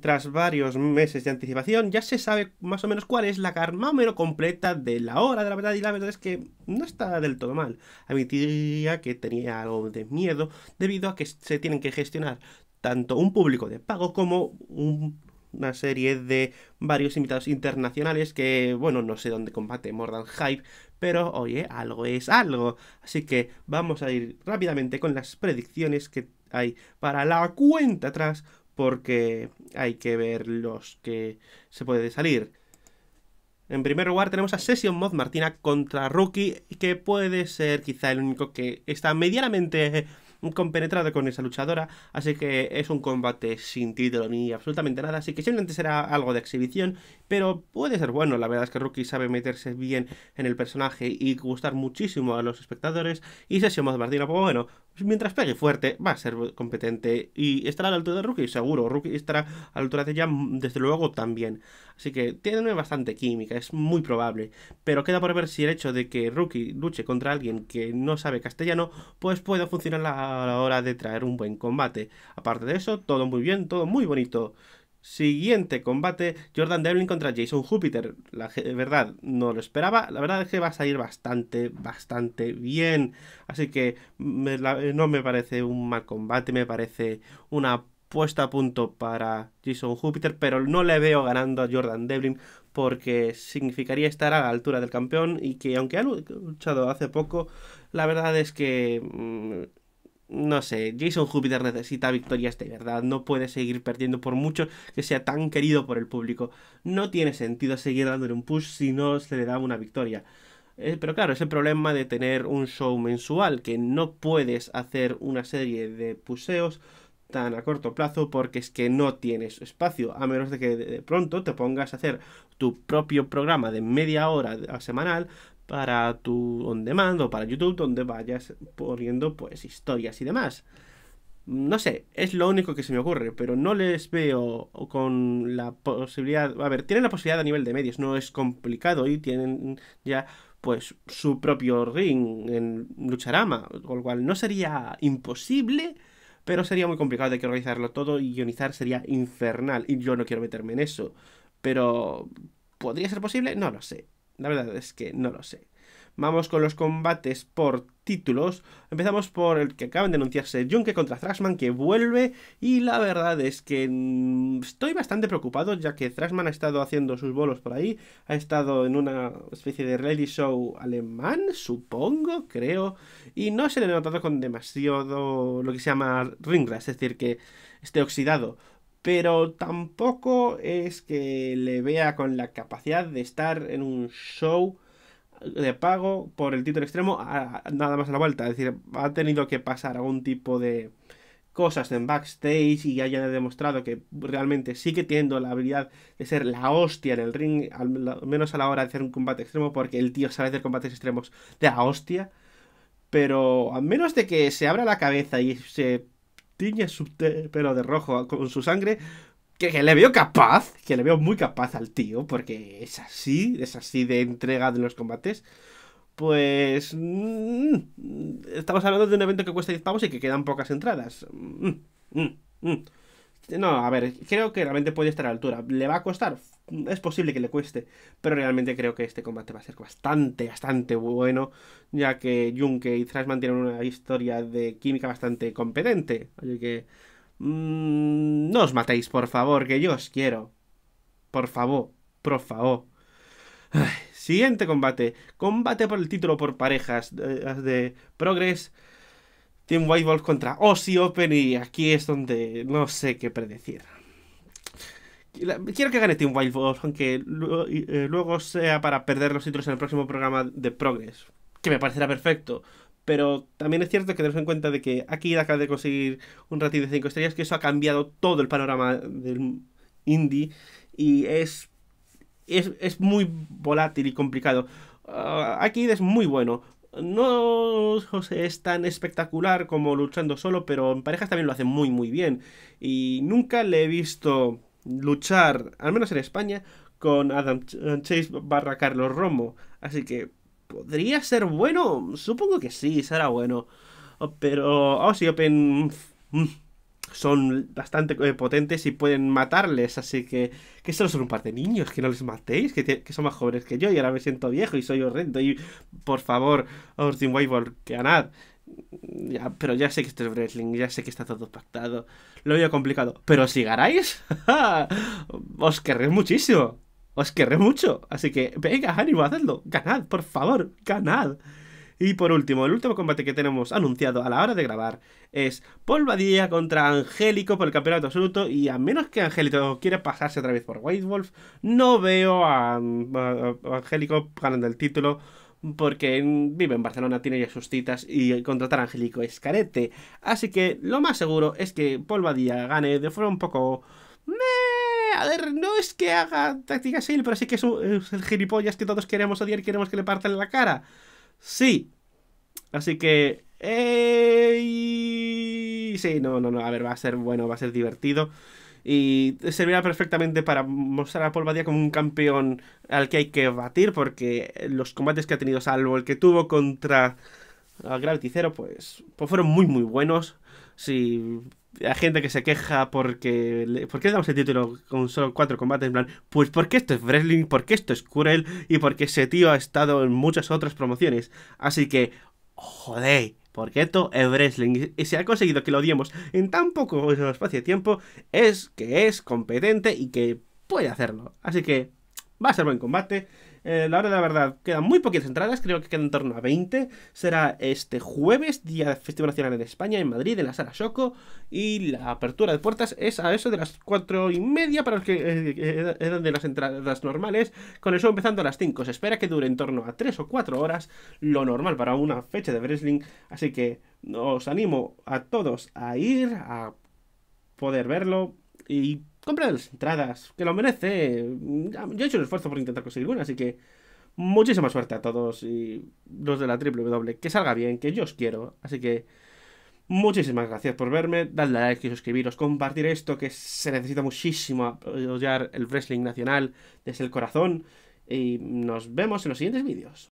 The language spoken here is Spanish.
Tras varios meses de anticipación, ya se sabe más o menos cuál es la carmámero completa de la hora de la verdad. Y la verdad es que no está del todo mal. Admitiría que tenía algo de miedo debido a que se tienen que gestionar tanto un público de pago como una serie de varios invitados internacionales que, bueno, no sé dónde combate Mordal Hype, pero oye, algo es algo. Así que vamos a ir rápidamente con las predicciones que hay para la cuenta atrás porque hay que ver los que se puede salir. En primer lugar tenemos a Session Mod Martina contra Rookie, que puede ser quizá el único que está medianamente compenetrado con esa luchadora, así que es un combate sin título ni absolutamente nada, así que simplemente será algo de exhibición, pero puede ser bueno, la verdad es que Rookie sabe meterse bien en el personaje y gustar muchísimo a los espectadores, y Session Mod Martina, pues bueno, mientras pegue fuerte, va a ser competente y estará a la altura de Rookie, seguro. Rookie estará a la altura de ella, desde luego, también. Así que tiene bastante química, es muy probable. Pero queda por ver si el hecho de que Rookie luche contra alguien que no sabe castellano, pues pueda funcionar a la hora de traer un buen combate. Aparte de eso, todo muy bien, todo muy bonito. Siguiente combate, Jordan Devlin contra Jason Jupiter. La verdad, no lo esperaba. La verdad es que va a salir bastante, bastante bien. Así que no me parece un mal combate, me parece una puesta a punto para Jason Jupiter, pero no le veo ganando a Jordan Devlin porque significaría estar a la altura del campeón y que aunque ha luchado hace poco, la verdad es que... Mm, no sé, Jason Júpiter necesita victorias de verdad, no puede seguir perdiendo por mucho que sea tan querido por el público. No tiene sentido seguir dándole un push si no se le da una victoria. Eh, pero claro, es el problema de tener un show mensual, que no puedes hacer una serie de puseos tan a corto plazo porque es que no tienes espacio, a menos de que de pronto te pongas a hacer tu propio programa de media hora semanal para tu on demand o para YouTube donde vayas poniendo pues historias y demás. No sé, es lo único que se me ocurre, pero no les veo con la posibilidad, a ver, tienen la posibilidad a nivel de medios, no es complicado y tienen ya pues su propio ring en Lucharama, con lo cual no sería imposible, pero sería muy complicado de que organizarlo todo y guionizar sería infernal y yo no quiero meterme en eso, pero ¿podría ser posible? No lo sé. La verdad es que no lo sé. Vamos con los combates por títulos. Empezamos por el que acaban de anunciarse, Junke contra Thrashman, que vuelve. Y la verdad es que mm, estoy bastante preocupado, ya que Thrashman ha estado haciendo sus bolos por ahí. Ha estado en una especie de reality show alemán, supongo, creo. Y no se le ha notado con demasiado lo que se llama ringlas es decir, que esté oxidado pero tampoco es que le vea con la capacidad de estar en un show de pago por el título extremo nada más a la vuelta. Es decir, ha tenido que pasar algún tipo de cosas en backstage y haya demostrado que realmente sigue teniendo la habilidad de ser la hostia en el ring, al, al menos a la hora de hacer un combate extremo, porque el tío sabe hacer combates extremos de la hostia. Pero a menos de que se abra la cabeza y se tiñe su pelo de rojo con su sangre. Que, le veo capaz, que le veo muy capaz al tío, porque es así, es así de entrega de los combates. Pues. Mm, estamos hablando de un evento que cuesta 10 pavos y que quedan pocas entradas. Mm, mm, no, a ver, creo que realmente puede estar a la altura. ¿Le va a costar? es posible que le cueste, pero realmente creo que este combate va a ser bastante, bastante bueno, ya que Junke y Thrasman tienen una historia de química bastante competente. Así que... Mm, no os matéis, por favor, que yo os quiero. Por favor, por favor. siguiente combate. Combate por el título por parejas de, Progress. Team White Wolf contra Ozzy Open y aquí es donde no sé qué predecir. Quiero que gane un Wild Boss, aunque eh, luego, sea para perder los títulos en el próximo programa de Progress, que me parecerá perfecto. Pero también es cierto que tenemos en cuenta de que Akira acaba de conseguir un rating de 5 estrellas, que eso ha cambiado todo el panorama del indie y es, es, muy volátil y complicado. Ah, aquí es muy bueno. No es tan espectacular como luchando solo, pero en parejas también lo hace muy muy bien. Y nunca le he visto luchar, al menos en España, con Adam eh, Chase barra Carlos Romo. Así que, ¿podría ser bueno? Supongo que sí, será bueno. Oh, pero oh, si Open mm, mm, son bastante eh, potentes y pueden matarles. Así que, que solo son un par de niños, que no les matéis, que, son más jóvenes que yo y ahora me siento viejo y soy horrendo. Y por favor, os ganad. Ya, pero ya sé que esto es wrestling, ya sé que está todo pactado. Lo veo complicado. Pero si ganáis, os querré muchísimo. Os querré mucho. Así que, venga, ánimo, hacedlo. Ganad, por favor, ganad. Y por último, el último combate que tenemos anunciado a la hora de grabar es polvadilla contra Angélico por el campeonato absoluto. Y a menos que Angélico quiera pasarse otra vez por White Wolf, no veo a, a Angélico ganando el título porque vive en Barcelona, tiene ya sus citas y contratar a Angélico es carete. Así que lo más seguro es que Polvadía gane de forma un poco... A ver, no es que haga táctica sale, pero sí que es, el gilipollas que todos queremos odiar y queremos que le partan la cara. Sí. Así que Sí, no, no, no. A ver, va a ser bueno, va a ser divertido. Y servirá perfectamente para mostrar a Paul como un campeón al que hay que batir, porque los combates que ha tenido, salvo el que tuvo contra Gravity Zero, pues, pues, fueron muy, muy buenos. Si hay gente que se queja porque. Le, ¿Por qué damos el título con solo cuatro combates? En plan, pues porque esto es wrestling, porque esto es Kurel y porque ese tío ha estado en muchas otras promociones. Así que, joder porque esto es wrestling y se ha conseguido que lo odiemos en tan poco espacio de tiempo, es que es competente y que puede hacerlo. Así que va a ser buen combate. Eh, la hora de la verdad, quedan muy poquitas entradas, creo que quedan en torno a 20. Será este jueves, día de Festival Nacional en España, en Madrid, en la Sala Soco. Y la apertura de puertas es a eso de las 4 y media para los que eh, eh, eran de las entradas normales. Con eso empezando a las 5. Se espera que dure en torno a 3 o 4 horas, lo normal para una fecha de wrestling. Así que os animo a todos a ir, a poder verlo y de las entradas, que lo merece. Yo he hecho un esfuerzo por intentar conseguir una, así que muchísima suerte a todos y los de la W, e, que salga bien, que yo os quiero. Así que muchísimas gracias por verme, dadle a like y suscribiros, compartir esto que se necesita muchísimo apoyar el wrestling nacional desde el corazón y nos vemos en los siguientes vídeos.